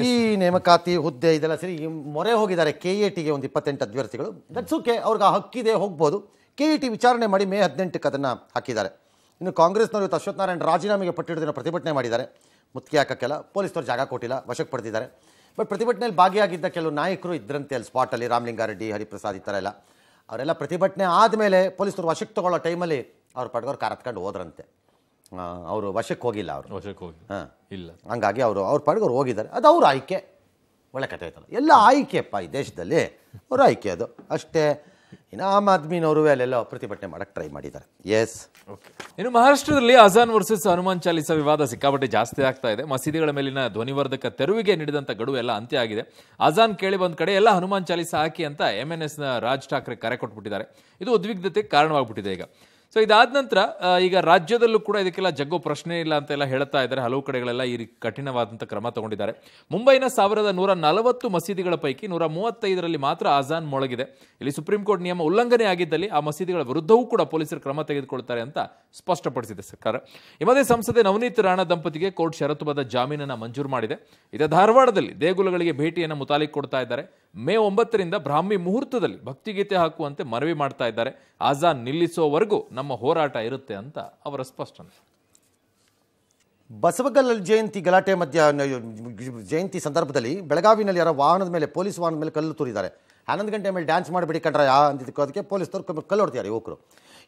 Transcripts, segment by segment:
ಈ ನೇಮಕಾತಿ ಹುದ್ದೆ ಇದೆಲ್ಲ ಸರಿ ಮೊರೆ ಹೋಗಿದ್ದಾರೆ ಕೆ ಎ ಟಿಗೆ ಒಂದು ಇಪ್ಪತ್ತೆಂಟು ಅಭ್ಯರ್ಥಿಗಳು ದಟ್ಸ್ ಓಕೆ ಅವ್ರಿಗೆ ಆ ಹಕ್ಕಿದೆ ಹೋಗ್ಬೋದು ಕೆ ಇ ಟಿ ವಿಚಾರಣೆ ಮಾಡಿ ಮೇ ಹದಿನೆಂಟಕ್ಕೆ ಅದನ್ನು ಹಾಕಿದ್ದಾರೆ ಇನ್ನು ಕಾಂಗ್ರೆಸ್ನವರು ಇವತ್ತು ಅಶ್ವಥ್ ನಾರಾಯಣ ರಾಜೀನಾಮೆಗೆ ಪಟ್ಟಿಡೋದನ್ನು ಪ್ರತಿಭಟನೆ ಮಾಡಿದ್ದಾರೆ ಮುತ್ತಿಗೆ ಹಾಕೋಕ್ಕೆಲ್ಲ ಪೊಲೀಸ್ನವ್ರು ಜಾಗ ಕೊಟ್ಟಿಲ್ಲ ವಶಕ್ಕೆ ಪಡೆದಿದ್ದಾರೆ ಬಟ್ ಪ್ರತಿಭಟನೆಯಲ್ಲಿ ಭಾಗಿಯಾಗಿದ್ದ ಕೆಲವು ನಾಯಕರು ಇದ್ರಂತೆ ಅಲ್ಲಿ ಸ್ಪಾಟಲ್ಲಿ ರಾಮಲಿಂಗಾರೆಡ್ಡಿ ಹರಿಪ್ರಸಾದ್ ಈ ಥರ ಎಲ್ಲ ಅವರೆಲ್ಲ ಪ್ರತಿಭಟನೆ ಆದಮೇಲೆ ಪೊಲೀಸರು ವಶಕ್ಕೆ ತೊಗೊಳ್ಳೋ ಟೈಮಲ್ಲಿ ಅವ್ರ ಪಡ್ಗೋರು ಕರೆತ್ಕೊಂಡು ಹೋದ್ರಂತೆ ಅವರು ವಶಕ್ಕೆ ಹೋಗಿಲ್ಲ ಅವರು ವಶಕ್ಕೆ ಹೋಗಿ ಹಾಂ ಇಲ್ಲ ಹಂಗಾಗಿ ಅವರು ಅವ್ರ ಪಾಡಿಗೆ ಹೋಗಿದ್ದಾರೆ ಅದು ಅವ್ರ ಆಯ್ಕೆ ಒಳ್ಳೆ ಕತೆ ಆಯ್ತಲ್ಲ ಎಲ್ಲ ಆಯ್ಕೆಪ್ಪ ಈ ದೇಶದಲ್ಲಿ ಅವ್ರ ಆಯ್ಕೆ ಅದು ಅಷ್ಟೇ ಇನ್ನು ಆಮ್ ಆದ್ಮಿನವರು ಅಲ್ಲೆಲ್ಲ ಪ್ರತಿಭಟನೆ ಮಾಡಕ್ಕೆ ಟ್ರೈ ಮಾಡಿದ್ದಾರೆ ಎಸ್ ಓಕೆ ಇನ್ನು ಮಹಾರಾಷ್ಟ್ರದಲ್ಲಿ ಅಜಾನ್ ವರ್ಸಸ್ ಹನುಮಾನ್ ಚಾಲೀಸ ವಿವಾದ ಸಿಕ್ಕಾಪಟ್ಟೆ ಜಾಸ್ತಿ ಆಗ್ತಾ ಇದೆ ಮಸೀದಿಗಳ ಮೇಲಿನ ಧ್ವನಿವರ್ಧಕ ತೆರವಿಗೆ ನೀಡಿದಂಥ ಗಡುವು ಎಲ್ಲ ಅಂತ್ಯ ಆಗಿದೆ ಅಜಾನ್ ಕೇಳಿ ಬಂದ ಕಡೆ ಎಲ್ಲ ಹನುಮಾನ್ ಚಾಲೀಸ ಹಾಕಿ ಅಂತ ಎಂ ಎನ್ ಎಸ್ನ ರಾಜ್ ಠಾಕ್ರೆ ಕರೆ ಕೊಟ್ಬಿಟ್ಟಿದ್ದಾರೆ ಇದು ಉದ್ವಿಗ್ಧತೆ ಕಾರಣವಾಗ್ಬಿಟ್ಟಿದೆ ಈಗ ಸೊ ಇದಾದ ನಂತರ ಈಗ ರಾಜ್ಯದಲ್ಲೂ ಕೂಡ ಇದಕ್ಕೆಲ್ಲ ಜಗ್ಗೋ ಪ್ರಶ್ನೆ ಇಲ್ಲ ಅಂತೆಲ್ಲ ಹೇಳ್ತಾ ಇದ್ದಾರೆ ಹಲವು ಕಡೆಗಳೆಲ್ಲ ಈ ಕಠಿಣವಾದಂಥ ಕ್ರಮ ತಗೊಂಡಿದ್ದಾರೆ ಮುಂಬೈನ ಸಾವಿರದ ನೂರ ನಲವತ್ತು ಮಸೀದಿಗಳ ಪೈಕಿ ನೂರ ಮೂವತ್ತೈದರಲ್ಲಿ ಮಾತ್ರ ಆಜಾನ್ ಮೊಳಗಿದೆ ಇಲ್ಲಿ ಸುಪ್ರೀಂ ಕೋರ್ಟ್ ನಿಯಮ ಉಲ್ಲಂಘನೆ ಆಗಿದ್ದಲ್ಲಿ ಆ ಮಸೀದಿಗಳ ವಿರುದ್ಧವೂ ಕೂಡ ಪೊಲೀಸರು ಕ್ರಮ ತೆಗೆದುಕೊಳ್ತಾರೆ ಅಂತ ಸ್ಪಷ್ಟಪಡಿಸಿದೆ ಸರ್ಕಾರ ಇಮದೇ ಸಂಸದೆ ನವನೀತ್ ರಾಣಾ ದಂಪತಿಗೆ ಕೋರ್ಟ್ ಷರತ್ತುಬದ್ಧ ಜಾಮೀನನ್ನು ಮಂಜೂರು ಮಾಡಿದೆ ಇದೇ ಧಾರವಾಡದಲ್ಲಿ ದೇಗುಲಗಳಿಗೆ ಭೇಟಿಯನ್ನು ಮುತಾಲಿಕ್ ಕೊಡ್ತಾ ಇದ್ದಾರೆ ಮೇ ಒಂಬತ್ತರಿಂದ ಬ್ರಾಹ್ಮಿ ಮುಹೂರ್ತದಲ್ಲಿ ಭಕ್ತಿಗೀತೆ ಹಾಕುವಂತೆ ಮನವಿ ಮಾಡ್ತಾ ಇದ್ದಾರೆ ಆಜಾನ್ ನಿಲ್ಲಿಸೋವರೆಗೂ ನಮ್ಮ ಹೋರಾಟ ಇರುತ್ತೆ ಅಂತ ಅವರ ಸ್ಪಷ್ಟನೆ ಬಸವಗಲ್ ಜಯಂತಿ ಗಲಾಟೆ ಮಧ್ಯ ಜಯಂತಿ ಸಂದರ್ಭದಲ್ಲಿ ಬೆಳಗಾವಿನಲ್ಲಿ ಯಾರೋ ವಾಹನದ ಮೇಲೆ ಪೊಲೀಸ್ ವಾಹನದ ಮೇಲೆ ಕಲ್ಲು ತೂರಿದ್ದಾರೆ ಹನ್ನೊಂದು ಗಂಟೆ ಮೇಲೆ ಡ್ಯಾನ್ಸ್ ಮಾಡಿಬಿಡಿ ಯಾ ಅಂತಿದ್ದಕ್ಕೆ ಅದಕ್ಕೆ ಪೊಲೀಸ್ ಕಲ್ಲು ಹೊಡ್ತಿದ್ದಾರೆ ಯುವಕರು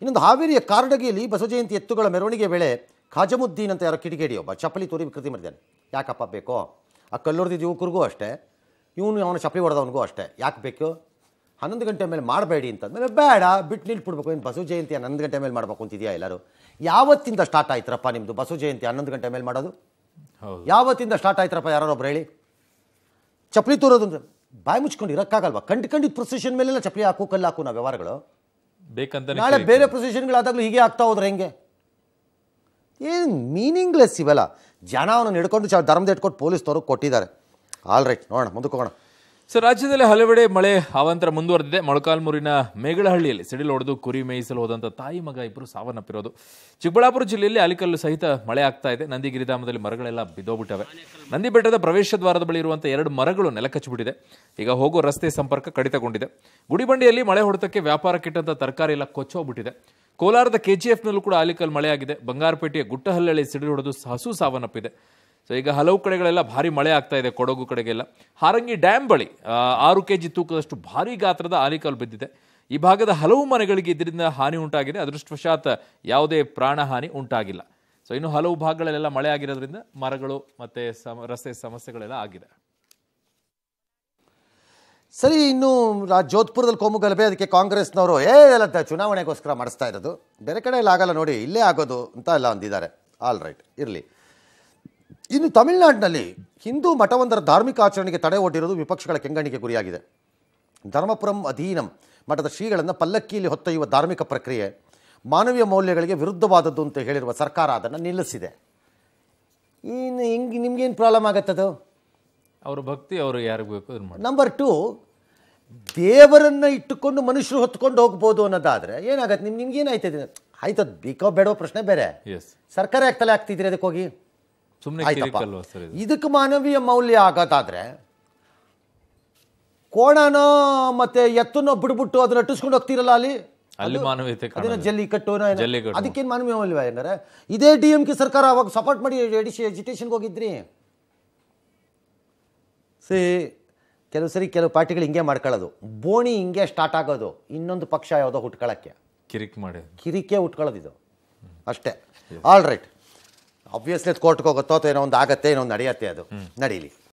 ಇನ್ನೊಂದು ಹಾವೇರಿಯ ಕಾರಡಗಿಯಲ್ಲಿ ಬಸವ ಜಯಂತಿ ಎತ್ತುಗಳ ಮೆರವಣಿಗೆ ವೇಳೆ ಖಾಜಮುದ್ದೀನ್ ಅಂತ ಯಾರೋ ಕಿಡಿಗೇಡಿ ಒಬ್ಬ ಚಪ್ಪಲಿ ತೂರಿ ವಿಕೃತಿ ಮಾಡಿದ್ದಾನೆ ಯಾಕಪ್ಪ ಬೇಕೋ ಆ ಕಲ್ಲೊಡ್ದಿದ್ದು ಯುವಕರಿಗೂ ಅಷ್ಟೇ ಇವನು ಅವನ ಚಪ್ಪಲಿ ಹೊಡೆದವನಿಗೂ ಅಷ್ಟೇ ಯಾಕೆ ಬೇಕು ಹನ್ನೊಂದು ಗಂಟೆ ಮೇಲೆ ಮಾಡಬೇಡಿ ಅಂತಂದಮೇಲೆ ಬೇಡ ಬಿಟ್ಟು ನಿಲ್ಬಿಡ್ಬೇಕು ಇನ್ನು ಬಸವ ಜಯಂತಿ ಹನ್ನೊಂದು ಗಂಟೆ ಮೇಲೆ ಮಾಡಬೇಕು ಅಂತಿದೆಯಾ ಎಲ್ಲರೂ ಯಾವತ್ತಿಂದ ಸ್ಟಾರ್ಟ್ ಆಯ್ತರಪ್ಪ ನಿಮ್ಮದು ಬಸವ ಜಯಂತಿ ಹನ್ನೊಂದು ಗಂಟೆ ಮೇಲೆ ಮಾಡೋದು ಯಾವತ್ತಿಂದ ಸ್ಟಾರ್ಟ್ ಆಯ್ತರಪ್ಪ ಯಾರೊಬ್ಬರು ಹೇಳಿ ಚಪ್ಪಲಿ ತೋರೋದು ಅಂದರೆ ಬಾಯಿ ಮುಚ್ಕೊಂಡು ಇರೋಕ್ಕಾಗಲ್ವ ಕಂಡು ಕಂಡಿದ್ದ ಪ್ರೊಸೆಷನ್ ಮೇಲೆಲ್ಲ ಚಪ್ಪಲಿ ಹಾಕು ಕಲ್ಲು ಹಾಕು ನಾವು ವ್ಯವಹಾರಗಳು ಬೇಕಂತ ನಾಳೆ ಬೇರೆ ಪ್ರೊಸೆಷನ್ಗಳಾದಾಗಲೂ ಹೀಗೆ ಆಗ್ತಾ ಹೋದ್ರೆ ಹೆಂಗೆ ಏನು ಮೀನಿಂಗ್ಲೆಸ್ ಇವಲ್ಲ ಜನ ಅವನನ್ನು ಹಿಡ್ಕೊಂಡು ಧರ್ಮದ ಇಟ್ಕೊಂಡು ಪೊಲೀಸ್ನವ್ರಿಗೆ ಕೊಟ್ಟಿದ್ದಾರೆ ಆಲ್ ರೈಟ್ ನೋಡೋಣ ಮುಂದಕ್ಕೆ ಹೋಗೋಣ ಸರ್ ರಾಜ್ಯದಲ್ಲಿ ಹಲವೆಡೆ ಮಳೆ ಅವಾಂತರ ಮುಂದುವರೆದಿದೆ ಮೊಳಕಾಲ್ಮೂರಿನ ಮೇಗಳಹಳ್ಳಿಯಲ್ಲಿ ಸಿಡಿಲು ಹೊಡೆದು ಕುರಿ ಮೇಯಿಸಲು ಹೋದಂಥ ತಾಯಿ ಮಗ ಇಬ್ಬರು ಸಾವನ್ನಪ್ಪಿರೋದು ಚಿಕ್ಕಬಳ್ಳಾಪುರ ಜಿಲ್ಲೆಯಲ್ಲಿ ಅಲಿಕಲ್ಲು ಸಹಿತ ಮಳೆ ಆಗ್ತಾ ಇದೆ ನಂದಿಗಿರಿ ಗಿರಿಧಾಮದಲ್ಲಿ ಮರಗಳೆಲ್ಲ ಬಿದ್ದೋಗ್ಬಿಟ್ಟವೆ ನಂದಿ ಬೆಟ್ಟದ ಪ್ರವೇಶ ದ್ವಾರದ ಬಳಿ ಇರುವಂಥ ಎರಡು ಮರಗಳು ನೆಲಕಚ್ಚಿಬಿಟ್ಟಿದೆ ಈಗ ಹೋಗೋ ರಸ್ತೆ ಸಂಪರ್ಕ ಕಡಿತಗೊಂಡಿದೆ ಗುಡಿಬಂಡಿಯಲ್ಲಿ ಮಳೆ ಹೊಡೆತಕ್ಕೆ ವ್ಯಾಪಾರ ಕೆಟ್ಟಂಥ ತರಕಾರಿ ಎಲ್ಲ ಕೊಚ್ಚೋಗ್ಬಿಟ್ಟಿದೆ ಕೋಲಾರದ ಕೆಜಿಎಫ್ನಲ್ಲೂ ಕೂಡ ಅಲಿಕಲ್ ಮಳೆಯಾಗಿದೆ ಬಂಗಾರಪೇಟೆಯ ಗುಟ್ಟಹಲ್ಲಳ್ಳಿ ಸಿಡಿಲು ಹೊಡೆದು ಹಸು ಸಾವನ್ನಪ್ಪಿದೆ ಸೊ ಈಗ ಹಲವು ಕಡೆಗಳೆಲ್ಲ ಭಾರಿ ಮಳೆ ಆಗ್ತಾ ಇದೆ ಕೊಡಗು ಕಡೆಗೆಲ್ಲ ಹಾರಂಗಿ ಡ್ಯಾಮ್ ಬಳಿ ಆರು ಕೆ ಜಿ ತೂಕದಷ್ಟು ಭಾರಿ ಗಾತ್ರದ ಆಲಿಕಲ್ಲು ಬಿದ್ದಿದೆ ಈ ಭಾಗದ ಹಲವು ಮನೆಗಳಿಗೆ ಇದರಿಂದ ಹಾನಿ ಉಂಟಾಗಿದೆ ಅದೃಷ್ಟವಶಾತ್ ಯಾವುದೇ ಪ್ರಾಣ ಹಾನಿ ಉಂಟಾಗಿಲ್ಲ ಸೊ ಇನ್ನು ಹಲವು ಭಾಗಗಳಲ್ಲೆಲ್ಲ ಮಳೆ ಆಗಿರೋದ್ರಿಂದ ಮರಗಳು ಮತ್ತು ಸಮ ರಸ್ತೆ ಸಮಸ್ಯೆಗಳೆಲ್ಲ ಆಗಿದೆ ಸರಿ ಇನ್ನು ಜೋಧ್ಪುರದಲ್ಲಿ ಕೋಮು ಗಲಭೆ ಅದಕ್ಕೆ ಕಾಂಗ್ರೆಸ್ನವರು ಏ ಎಲ್ಲ ಚುನಾವಣೆಗೋಸ್ಕರ ಮಾಡಿಸ್ತಾ ಇರೋದು ಬೇರೆ ಕಡೆ ಎಲ್ಲ ಆಗಲ್ಲ ನೋಡಿ ಇಲ್ಲೇ ಆಗೋದು ಅಂತ ಎಲ್ಲ ಅಂದಿದ್ದಾರೆ ಆಲ್ ರೈಟ್ ಇರಲಿ ಇನ್ನು ತಮಿಳುನಾಡಿನಲ್ಲಿ ಹಿಂದೂ ಮಠವೊಂದರ ಧಾರ್ಮಿಕ ಆಚರಣೆಗೆ ತಡೆ ಒಡ್ಡಿರುವುದು ವಿಪಕ್ಷಗಳ ಕೆಂಗಣಿಗೆ ಗುರಿಯಾಗಿದೆ ಧರ್ಮಪುರಂ ಅಧೀನಂ ಮಠದ ಶ್ರೀಗಳನ್ನು ಪಲ್ಲಕ್ಕಿಯಲ್ಲಿ ಹೊತ್ತೊಯ್ಯುವ ಧಾರ್ಮಿಕ ಪ್ರಕ್ರಿಯೆ ಮಾನವೀಯ ಮೌಲ್ಯಗಳಿಗೆ ವಿರುದ್ಧವಾದದ್ದು ಅಂತ ಹೇಳಿರುವ ಸರ್ಕಾರ ಅದನ್ನು ನಿಲ್ಲಿಸಿದೆ ಇನ್ನು ಹಿಂಗೆ ನಿಮ್ಗೇನು ಪ್ರಾಬ್ಲಮ್ ಆಗತ್ತದು ಅವ್ರ ಭಕ್ತಿ ಅವರು ಯಾರಿಗೆ ಬೇಕು ನಂಬರ್ ಟು ದೇವರನ್ನು ಇಟ್ಟುಕೊಂಡು ಮನುಷ್ಯರು ಹೊತ್ಕೊಂಡು ಹೋಗ್ಬೋದು ಅನ್ನೋದಾದರೆ ಏನಾಗತ್ತೆ ನಿಮ್ಗೆ ನಿಮ್ಗೇನಾಯ್ತದೆ ಆಯ್ತದ ಬೇಕೋ ಬೇಡೋ ಪ್ರಶ್ನೆ ಬೇರೆ ಸರ್ಕಾರ ಯಾಕೆ ತಲೆ ಆಗ್ತಿದ್ರಿ ಅದಕ್ಕೆ ಹೋಗಿ ಸುಮ್ಮನೆ ಇದಕ್ಕೆ ಮಾನವೀಯ ಮೌಲ್ಯ ಆಗೋದಾದರೆ ಕೋಣನೋ ಮತ್ತೆ ಎತ್ತನೋ ಬಿಡ್ಬಿಟ್ಟು ಅದನ್ನ ಅಟ್ಟಿಸ್ಕೊಂಡು ಹೋಗ್ತಿರಲ್ಲ ಅಲ್ಲಿ ಅಲ್ಲಿ ಮಾನವೀಯತೆ ಜಲ್ಲಿ ಕಟ್ಟು ಅದಕ್ಕೇನು ಮಾನವೀಯ ಮೌಲ್ಯ ಏನಾರ ಇದೇ ಡಿ ಎಂ ಕೆ ಸರ್ಕಾರ ಅವಾಗ ಸಪೋರ್ಟ್ ಮಾಡಿ ಎಜಿಟೇಷನ್ಗೆ ಹೋಗಿದ್ರಿ ಸಿ ಕೆಲವು ಸರಿ ಕೆಲವು ಪಾರ್ಟಿಗಳು ಹಿಂಗೆ ಮಾಡ್ಕೊಳ್ಳೋದು ಬೋಣಿ ಹಿಂಗೆ ಸ್ಟಾರ್ಟ್ ಆಗೋದು ಇನ್ನೊಂದು ಪಕ್ಷ ಯಾವುದೋ ಹುಟ್ಕೊಳ್ಳೋಕ್ಕೆ ಕಿರಿಕ್ ಮಾಡಿ ಕಿರಿಕೆ ಹುಟ್ಕೊಳ್ಳೋದಿದು ಅಷ್ಟೇ ಆಲ್ ರೈಟ್ ಆಬ್ವಿಯಸ್ಲಿ ಅದು ಕೋರ್ಟ್ಗೆ ಹೋಗುತ್ತೋ ಅಥವಾ ಏನೋ ಒಂದು ಆಗತ್ತೆ ಏನೋ ಒಂದು ನಡೆಯತ್ತೆ ಅದು ನಡೀಲಿ